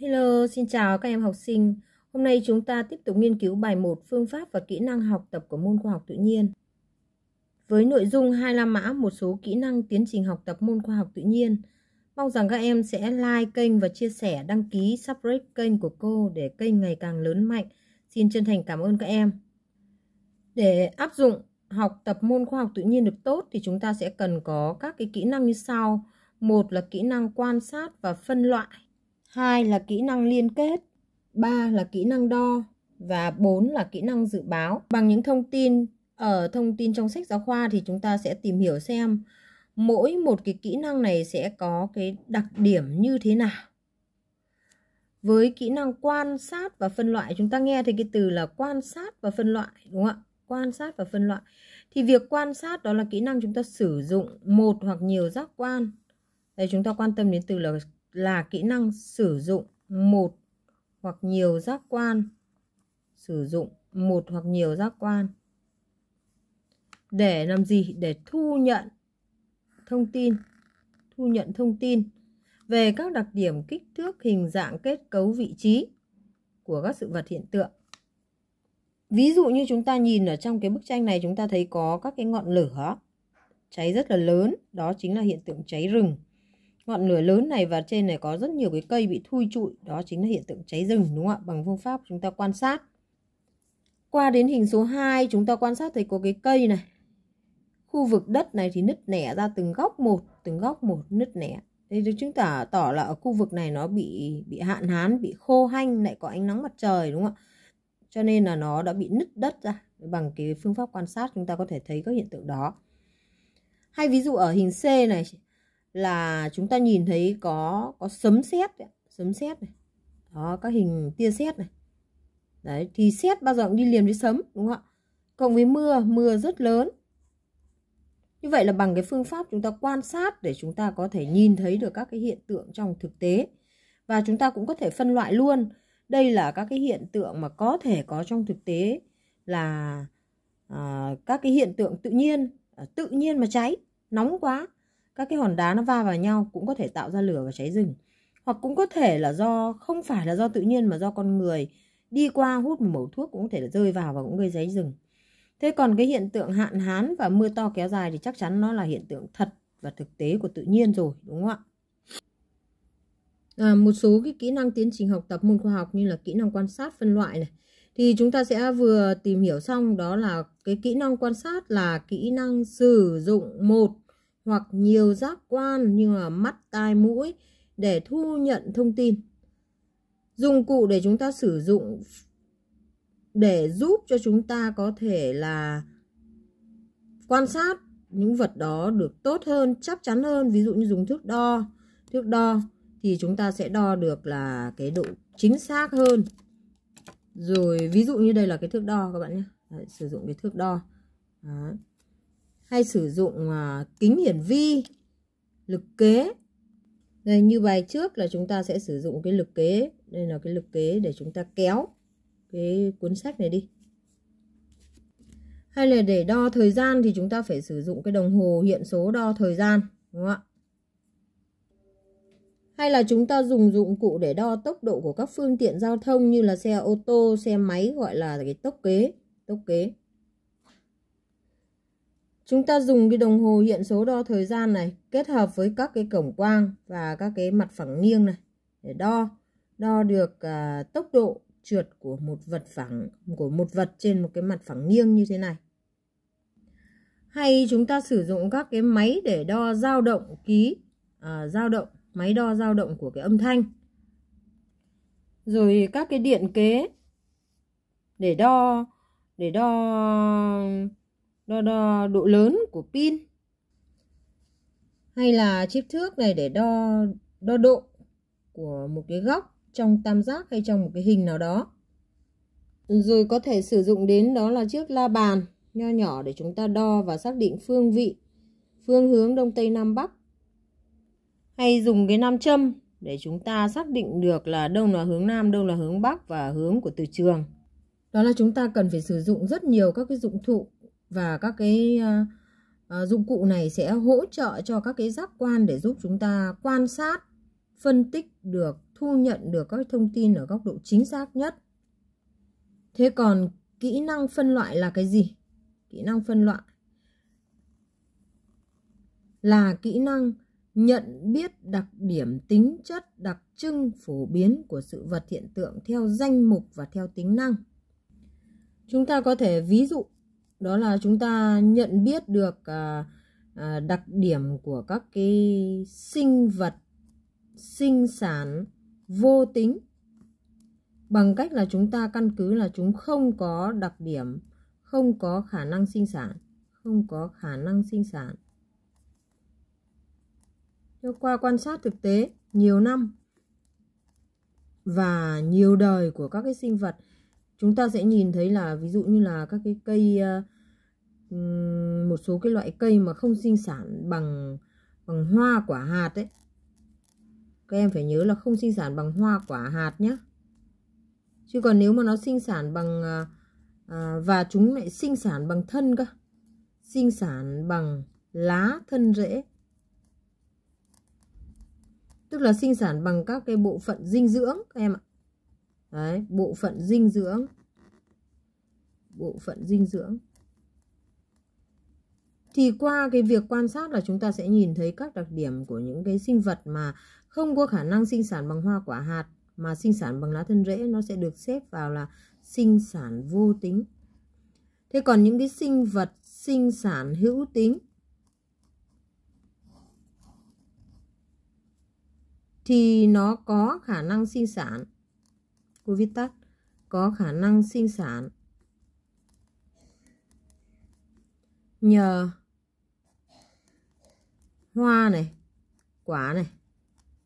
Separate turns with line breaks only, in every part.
Hello, xin chào các em học sinh. Hôm nay chúng ta tiếp tục nghiên cứu bài 1 phương pháp và kỹ năng học tập của môn khoa học tự nhiên. Với nội dung 25 mã một số kỹ năng tiến trình học tập môn khoa học tự nhiên, mong rằng các em sẽ like kênh và chia sẻ, đăng ký, subscribe kênh của cô để kênh ngày càng lớn mạnh. Xin chân thành cảm ơn các em. Để áp dụng học tập môn khoa học tự nhiên được tốt thì chúng ta sẽ cần có các cái kỹ năng như sau. Một là kỹ năng quan sát và phân loại 2 là kỹ năng liên kết, 3 là kỹ năng đo và 4 là kỹ năng dự báo. Bằng những thông tin ở ờ, thông tin trong sách giáo khoa thì chúng ta sẽ tìm hiểu xem mỗi một cái kỹ năng này sẽ có cái đặc điểm như thế nào. Với kỹ năng quan sát và phân loại chúng ta nghe thấy cái từ là quan sát và phân loại đúng không ạ? Quan sát và phân loại. Thì việc quan sát đó là kỹ năng chúng ta sử dụng một hoặc nhiều giác quan. Đây chúng ta quan tâm đến từ là là kỹ năng sử dụng một hoặc nhiều giác quan sử dụng một hoặc nhiều giác quan để làm gì để thu nhận thông tin thu nhận thông tin về các đặc điểm kích thước hình dạng kết cấu vị trí của các sự vật hiện tượng ví dụ như chúng ta nhìn ở trong cái bức tranh này chúng ta thấy có các cái ngọn lửa cháy rất là lớn đó chính là hiện tượng cháy rừng ngọn lửa lớn này và trên này có rất nhiều cái cây bị thui trụi đó chính là hiện tượng cháy rừng đúng không ạ bằng phương pháp chúng ta quan sát qua đến hình số 2 chúng ta quan sát thấy có cái cây này khu vực đất này thì nứt nẻ ra từng góc một từng góc một nứt nẻ đây được chứng tỏ tỏ là ở khu vực này nó bị bị hạn hán bị khô hanh lại có ánh nắng mặt trời đúng không ạ cho nên là nó đã bị nứt đất ra bằng cái phương pháp quan sát chúng ta có thể thấy các hiện tượng đó hay ví dụ ở hình C này là chúng ta nhìn thấy có có sấm sét sấm sét này đó các hình tia sét này đấy thì sét bao giờ cũng đi liền với sấm đúng không ạ cộng với mưa mưa rất lớn như vậy là bằng cái phương pháp chúng ta quan sát để chúng ta có thể nhìn thấy được các cái hiện tượng trong thực tế và chúng ta cũng có thể phân loại luôn đây là các cái hiện tượng mà có thể có trong thực tế là à, các cái hiện tượng tự nhiên tự nhiên mà cháy nóng quá các cái hòn đá nó va vào nhau cũng có thể tạo ra lửa và cháy rừng hoặc cũng có thể là do không phải là do tự nhiên mà do con người đi qua hút một mẩu thuốc cũng có thể là rơi vào và cũng gây cháy rừng thế còn cái hiện tượng hạn hán và mưa to kéo dài thì chắc chắn nó là hiện tượng thật và thực tế của tự nhiên rồi đúng không ạ à, một số cái kỹ năng tiến trình học tập môn khoa học như là kỹ năng quan sát phân loại này thì chúng ta sẽ vừa tìm hiểu xong đó là cái kỹ năng quan sát là kỹ năng sử dụng một hoặc nhiều giác quan như là mắt, tai, mũi để thu nhận thông tin. Dụng cụ để chúng ta sử dụng để giúp cho chúng ta có thể là quan sát những vật đó được tốt hơn, chắc chắn hơn. Ví dụ như dùng thước đo, thước đo thì chúng ta sẽ đo được là cái độ chính xác hơn. Rồi ví dụ như đây là cái thước đo các bạn nhé. Đấy, sử dụng cái thước đo. Đấy hay sử dụng à, kính hiển vi lực kế đây như bài trước là chúng ta sẽ sử dụng cái lực kế đây là cái lực kế để chúng ta kéo cái cuốn sách này đi hay là để đo thời gian thì chúng ta phải sử dụng cái đồng hồ hiện số đo thời gian đúng không ạ hay là chúng ta dùng dụng cụ để đo tốc độ của các phương tiện giao thông như là xe ô tô xe máy gọi là cái tốc kế tốc kế Chúng ta dùng cái đồng hồ hiện số đo thời gian này kết hợp với các cái cổng quang và các cái mặt phẳng nghiêng này để đo đo được à, tốc độ trượt của một vật phẳng của một vật trên một cái mặt phẳng nghiêng như thế này. Hay chúng ta sử dụng các cái máy để đo dao động ký à, dao động máy đo dao động của cái âm thanh. Rồi các cái điện kế để đo để đo đo, đo độ lớn của pin hay là chiếc thước này để đo đo độ của một cái góc trong tam giác hay trong một cái hình nào đó rồi có thể sử dụng đến đó là chiếc la bàn nho nhỏ để chúng ta đo và xác định phương vị phương hướng đông tây nam bắc hay dùng cái nam châm để chúng ta xác định được là đâu là hướng nam đâu là hướng bắc và hướng của từ trường đó là chúng ta cần phải sử dụng rất nhiều các cái dụng cụ và các cái ờ, ờ, dụng cụ này sẽ hỗ trợ cho các cái giác quan để giúp chúng ta quan sát phân tích được thu nhận được các thông tin ở góc độ chính xác nhất thế còn kỹ năng phân loại là cái gì kỹ năng phân loại là kỹ năng nhận biết đặc điểm tính chất đặc trưng phổ biến của sự vật hiện tượng theo danh mục và theo tính năng chúng ta có thể ví dụ đó là chúng ta nhận biết được à, à, đặc điểm của các cái sinh vật sinh sản vô tính bằng cách là chúng ta căn cứ là chúng không có đặc điểm không có khả năng sinh sản không có khả năng sinh sản qua quan sát thực tế nhiều năm và nhiều đời của các cái sinh vật chúng ta sẽ nhìn thấy là ví dụ như là các cái cây ờ, một số cái loại cây mà không sinh sản bằng bằng hoa quả hạt ấy các em phải nhớ là không sinh sản bằng hoa quả hạt nhé chứ còn nếu mà nó sinh sản bằng ờ, ờ, và chúng lại sinh sản bằng thân cơ sinh sản bằng lá thân rễ tức là sinh sản bằng các cái bộ phận dinh dưỡng các em ạ Đấy, bộ phận dinh dưỡng bộ phận dinh dưỡng thì qua cái việc quan sát là chúng ta sẽ nhìn thấy các đặc điểm của những cái sinh vật mà không có khả năng sinh sản bằng hoa quả hạt mà sinh sản bằng lá thân rễ nó sẽ được xếp vào là sinh sản vô tính thế còn những cái sinh vật sinh sản hữu tính thì nó có khả năng sinh sản COVID tắt có khả năng sinh sản nhờ hoa này quả này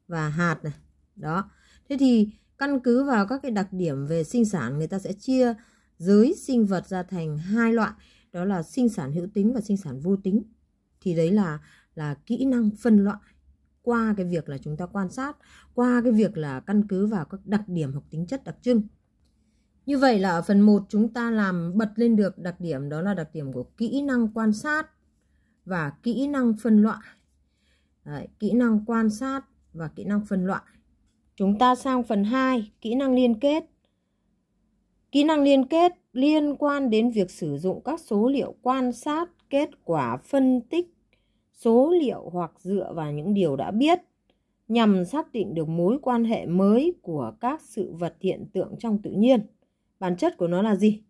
và hạt này đó thế thì căn cứ vào các cái đặc điểm về sinh sản người ta sẽ chia giới sinh vật ra thành hai loại đó là sinh sản hữu tính và sinh sản vô tính thì đấy là là kỹ năng phân loại qua cái việc là chúng ta quan sát qua cái việc là căn cứ vào các đặc điểm hoặc tính chất đặc trưng như vậy là ở phần 1 chúng ta làm bật lên được đặc điểm đó là đặc điểm của kỹ năng quan sát và kỹ năng phân loại Đấy, kỹ năng quan sát và kỹ năng phân loại chúng ta sang phần 2 kỹ năng liên kết kỹ năng liên kết liên quan đến việc sử dụng các số liệu quan sát kết quả phân tích số liệu hoặc dựa vào những điều đã biết nhằm xác định được mối quan hệ mới của các sự vật hiện tượng trong tự nhiên bản chất của nó là gì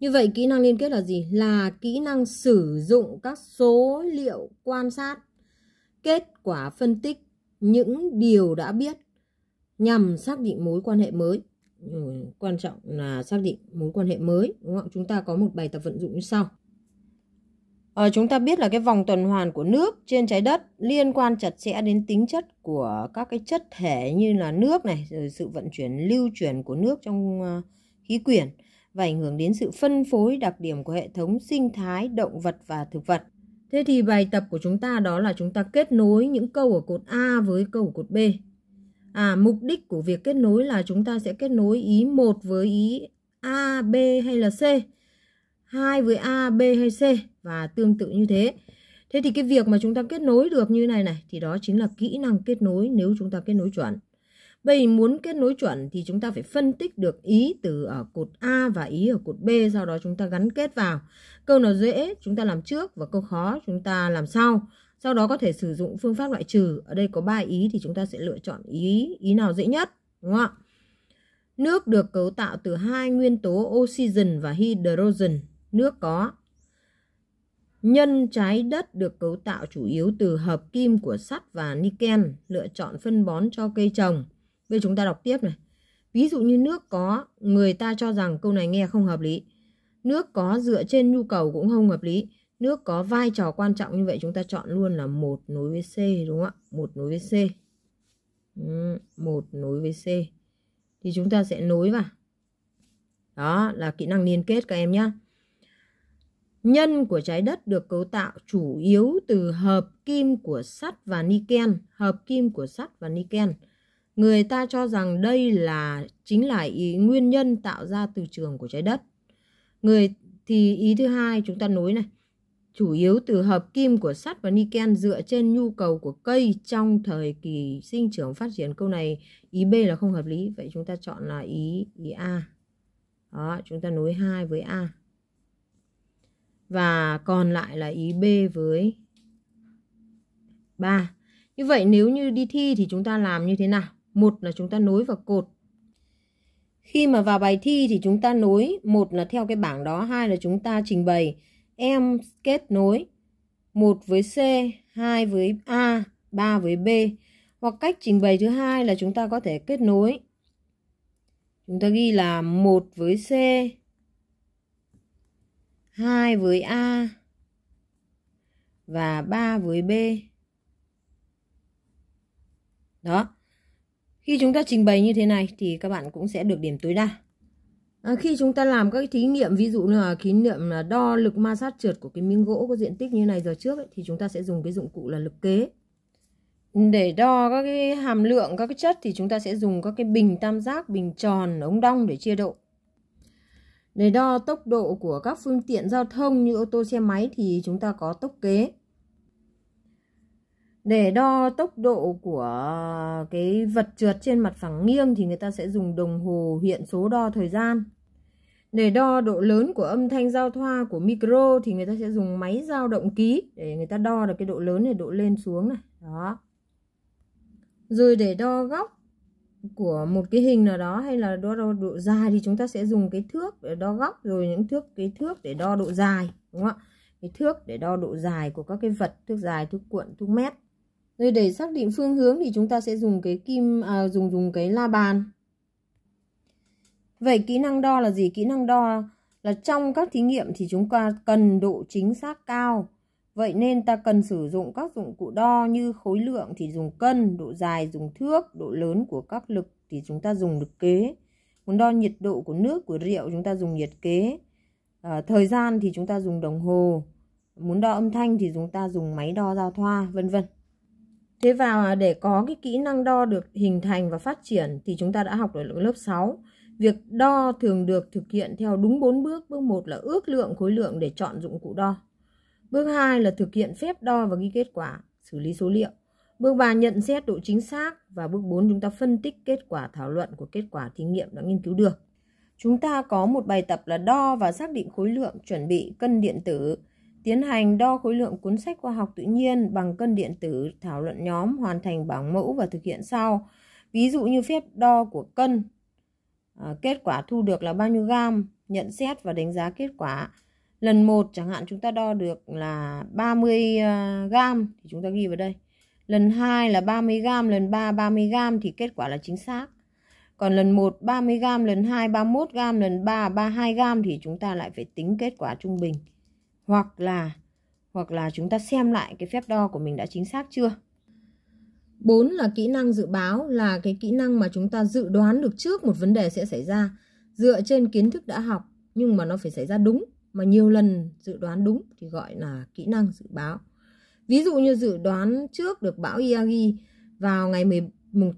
như vậy kỹ năng liên kết là gì là kỹ năng sử dụng các số liệu quan sát kết quả phân tích những điều đã biết nhằm xác định mối quan hệ mới ừ, quan trọng là xác định mối quan hệ mới đúng không? chúng ta có một bài tập vận dụng như sau À, chúng ta biết là cái vòng tuần hoàn của nước trên trái đất liên quan chặt chẽ đến tính chất của các cái chất thể như là nước này, rồi sự vận chuyển lưu chuyển của nước trong uh, khí quyển và ảnh hưởng đến sự phân phối đặc điểm của hệ thống sinh thái động vật và thực vật. Thế thì bài tập của chúng ta đó là chúng ta kết nối những câu ở cột A với câu ở cột B. À, mục đích của việc kết nối là chúng ta sẽ kết nối ý một với ý A, B hay là C hai với A, B hay C và tương tự như thế. Thế thì cái việc mà chúng ta kết nối được như này này thì đó chính là kỹ năng kết nối nếu chúng ta kết nối chuẩn. Vậy muốn kết nối chuẩn thì chúng ta phải phân tích được ý từ ở cột A và ý ở cột B sau đó chúng ta gắn kết vào. Câu nào dễ chúng ta làm trước và câu khó chúng ta làm sau. Sau đó có thể sử dụng phương pháp loại trừ. Ở đây có 3 ý thì chúng ta sẽ lựa chọn ý ý nào dễ nhất, đúng không ạ? Nước được cấu tạo từ hai nguyên tố oxygen và hydrogen nước có. Nhân trái đất được cấu tạo chủ yếu từ hợp kim của sắt và niken, lựa chọn phân bón cho cây trồng. Bây chúng ta đọc tiếp này. Ví dụ như nước có, người ta cho rằng câu này nghe không hợp lý. Nước có dựa trên nhu cầu cũng không hợp lý. Nước có vai trò quan trọng như vậy chúng ta chọn luôn là một nối với C đúng không ạ? Một nối với C. Ừ, một nối với C. Thì chúng ta sẽ nối vào. Đó là kỹ năng liên kết các em nhé. Nhân của trái đất được cấu tạo chủ yếu từ hợp kim của sắt và niken, hợp kim của sắt và niken. Người ta cho rằng đây là chính là ý nguyên nhân tạo ra từ trường của trái đất. Người thì ý thứ hai chúng ta nối này, chủ yếu từ hợp kim của sắt và niken dựa trên nhu cầu của cây trong thời kỳ sinh trưởng phát triển. Câu này ý B là không hợp lý, vậy chúng ta chọn là ý ý A. Đó, chúng ta nối hai với A và còn lại là ý B với 3. Như vậy nếu như đi thi thì chúng ta làm như thế nào? Một là chúng ta nối vào cột. Khi mà vào bài thi thì chúng ta nối, một là theo cái bảng đó, hai là chúng ta trình bày em kết nối 1 với C, 2 với A, 3 với B. Hoặc cách trình bày thứ hai là chúng ta có thể kết nối. Chúng ta ghi là 1 với C, 2 với A và 3 với B. Đó. Khi chúng ta trình bày như thế này thì các bạn cũng sẽ được điểm tối đa. À, khi chúng ta làm các thí nghiệm ví dụ như là thí nghiệm là đo lực ma sát trượt của cái miếng gỗ có diện tích như này giờ trước ấy, thì chúng ta sẽ dùng cái dụng cụ là lực kế. Để đo các cái hàm lượng các cái chất thì chúng ta sẽ dùng các cái bình tam giác, bình tròn, ống đong để chia độ. Để đo tốc độ của các phương tiện giao thông như ô tô xe máy thì chúng ta có tốc kế. Để đo tốc độ của cái vật trượt trên mặt phẳng nghiêng thì người ta sẽ dùng đồng hồ hiện số đo thời gian. Để đo độ lớn của âm thanh giao thoa của micro thì người ta sẽ dùng máy dao động ký để người ta đo được cái độ lớn này, độ lên xuống này. Đó. Rồi để đo góc của một cái hình nào đó hay là đo, đo độ dài thì chúng ta sẽ dùng cái thước để đo góc rồi những thước cái thước để đo độ dài đúng không ạ cái thước để đo độ dài của các cái vật thước dài thước cuộn thước mét rồi để xác định phương hướng thì chúng ta sẽ dùng cái kim à, dùng dùng cái la bàn vậy kỹ năng đo là gì kỹ năng đo là trong các thí nghiệm thì chúng ta cần độ chính xác cao Vậy nên ta cần sử dụng các dụng cụ đo như khối lượng thì dùng cân, độ dài dùng thước, độ lớn của các lực thì chúng ta dùng lực kế. Muốn đo nhiệt độ của nước của rượu chúng ta dùng nhiệt kế. À, thời gian thì chúng ta dùng đồng hồ. Muốn đo âm thanh thì chúng ta dùng máy đo giao thoa, vân vân. Thế và để có cái kỹ năng đo được hình thành và phát triển thì chúng ta đã học ở lớp 6. Việc đo thường được thực hiện theo đúng 4 bước. Bước 1 là ước lượng khối lượng để chọn dụng cụ đo. Bước 2 là thực hiện phép đo và ghi kết quả, xử lý số liệu. Bước 3 nhận xét độ chính xác và bước 4 chúng ta phân tích kết quả thảo luận của kết quả thí nghiệm đã nghiên cứu được. Chúng ta có một bài tập là đo và xác định khối lượng, chuẩn bị cân điện tử, tiến hành đo khối lượng cuốn sách khoa học tự nhiên bằng cân điện tử, thảo luận nhóm, hoàn thành bảng mẫu và thực hiện sau. Ví dụ như phép đo của cân, à, kết quả thu được là bao nhiêu gam, nhận xét và đánh giá kết quả lần một chẳng hạn chúng ta đo được là 30 ờ, gram thì chúng ta ghi vào đây lần 2 là 30 gram lần 3 30 gram thì kết quả là chính xác còn lần 1 30 gram lần 2 31 gram lần 3 32 gram thì chúng ta lại phải tính kết quả trung bình hoặc là hoặc là chúng ta xem lại cái phép đo của mình đã chính xác chưa 4 là kỹ năng dự báo là cái kỹ năng mà chúng ta dự đoán được trước một vấn đề sẽ xảy ra dựa trên kiến thức đã học nhưng mà nó phải xảy ra đúng mà nhiều lần dự đoán đúng thì gọi là kỹ năng dự báo. Ví dụ như dự đoán trước được bão Yagi vào ngày 10,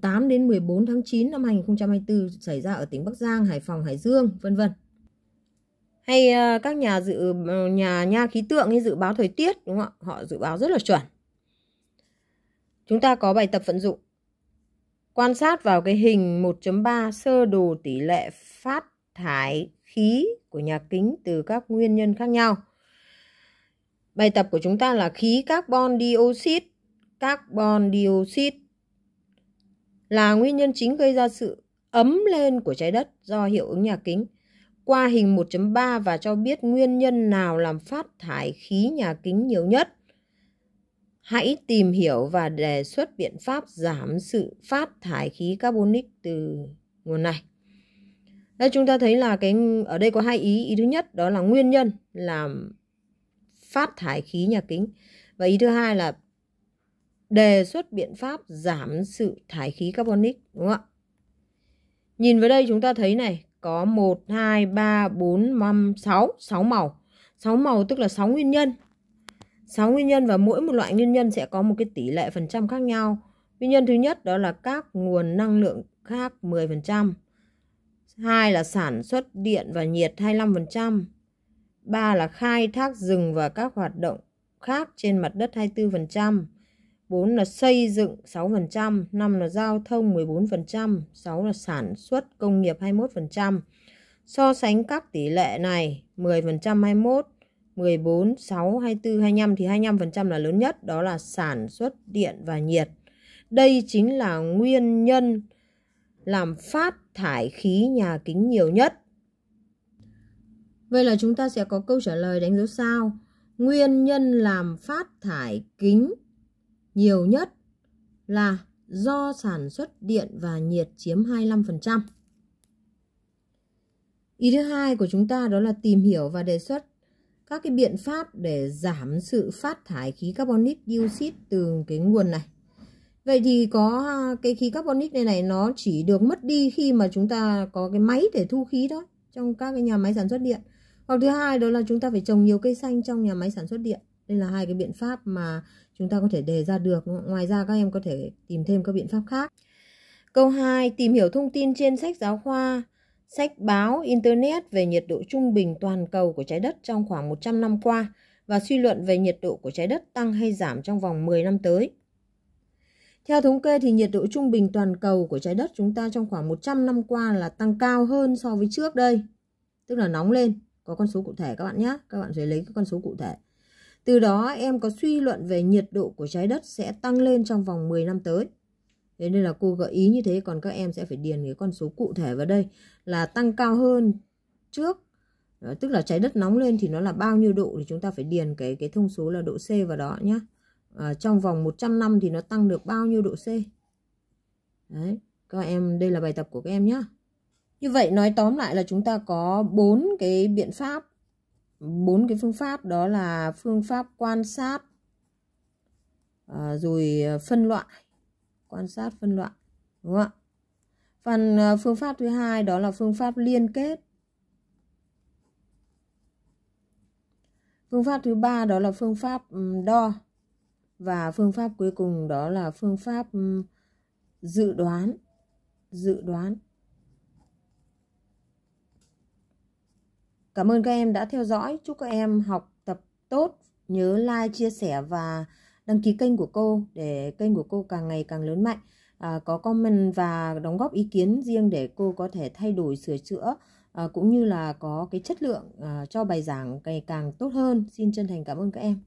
8 đến 14 tháng 9 năm 2024 xảy ra ở tỉnh Bắc Giang, Hải Phòng, Hải Dương, vân vân. Hay ờ, các nhà dự ờ, nhà nha khí tượng ấy dự báo thời tiết đúng không ạ? Họ dự báo rất là chuẩn. Chúng ta có bài tập vận dụng quan sát vào cái hình 1.3 sơ đồ tỷ lệ phát thải, khí của nhà kính từ các nguyên nhân khác nhau. Bài tập của chúng ta là khí carbon dioxide. Carbon dioxide là nguyên nhân chính gây ra sự ấm lên của trái đất do hiệu ứng nhà kính. Qua hình 1.3 và cho biết nguyên nhân nào làm phát thải khí nhà kính nhiều nhất. Hãy tìm hiểu và đề xuất biện pháp giảm sự phát thải khí carbonic từ nguồn này đây chúng ta thấy là cái ở đây có hai ý ý thứ nhất đó là nguyên nhân làm phát thải khí nhà kính và ý thứ hai là đề xuất biện pháp giảm sự thải khí carbonic đúng không ạ nhìn vào đây chúng ta thấy này có 1, 2, 3, 4, 5, 6, 6 màu 6 màu tức là 6 nguyên nhân 6 nguyên nhân và mỗi một loại nguyên nhân sẽ có một cái tỷ lệ phần trăm khác nhau nguyên nhân thứ nhất đó là các nguồn năng lượng khác 10% 2 là sản xuất điện và nhiệt 25%, 3 là khai thác rừng và các hoạt động khác trên mặt đất 24%, 4 là xây dựng 6%, 5 là giao thông 14%, 6 là sản xuất công nghiệp 21%. So sánh các tỷ lệ này 10% 21, 14, 6, 24, 25 thì 25% là lớn nhất, đó là sản xuất điện và nhiệt. Đây chính là nguyên nhân làm phát thải khí nhà kính nhiều nhất. Vậy là chúng ta sẽ có câu trả lời đánh dấu sao? Nguyên nhân làm phát thải kính nhiều nhất là do sản xuất điện và nhiệt chiếm 25%. Ý thứ hai của chúng ta đó là tìm hiểu và đề xuất các cái biện pháp để giảm sự phát thải khí carbonic dioxide từ cái nguồn này. Vậy thì có à, cái khí carbonic này này nó chỉ được mất đi khi mà chúng ta có cái máy để thu khí đó trong các cái nhà máy sản xuất điện. Hoặc thứ hai đó là chúng ta phải trồng nhiều cây xanh trong nhà máy sản xuất điện. Đây là hai cái biện pháp mà chúng ta có thể đề ra được. Ngoài ra các em có thể tìm thêm các biện pháp khác. Câu 2. Tìm hiểu thông tin trên sách giáo khoa, sách báo, Internet về nhiệt độ trung bình toàn cầu của trái đất trong khoảng 100 năm qua và suy luận về nhiệt độ của trái đất tăng hay giảm trong vòng 10 năm tới. Theo thống kê thì nhiệt độ trung bình toàn cầu của trái đất chúng ta trong khoảng 100 năm qua là tăng cao hơn so với trước đây. Tức là nóng lên, có con số cụ thể các bạn nhé, các bạn sẽ lấy cái con số cụ thể. Từ đó em có suy luận về nhiệt độ của trái đất sẽ tăng lên trong vòng 10 năm tới. Thế nên là cô gợi ý như thế còn các em sẽ phải điền cái con số cụ thể vào đây là tăng cao hơn trước. Đó, ờ, tức là trái đất nóng lên thì nó là bao nhiêu độ thì chúng ta phải điền cái cái thông số là độ C vào đó nhé à, trong vòng 100 năm thì nó tăng được bao nhiêu độ C đấy các em đây là bài tập của các em nhé như vậy nói tóm lại là chúng ta có bốn cái biện pháp bốn cái phương pháp đó là phương pháp quan sát à, rồi ờ, phân loại quan sát phân loại đúng không ạ phần phương pháp thứ hai đó là phương pháp liên kết phương pháp thứ ba đó là phương pháp đo và phương pháp cuối cùng đó là phương pháp dự đoán dự đoán cảm ơn các em đã theo dõi chúc các em học tập tốt nhớ like chia sẻ và đăng ký kênh của cô để kênh của cô càng ngày càng lớn mạnh à, có comment và đóng góp ý kiến riêng để cô có thể thay đổi sửa chữa à, cũng như là có cái chất lượng à, cho bài giảng ngày càng tốt hơn xin chân thành cảm ơn các em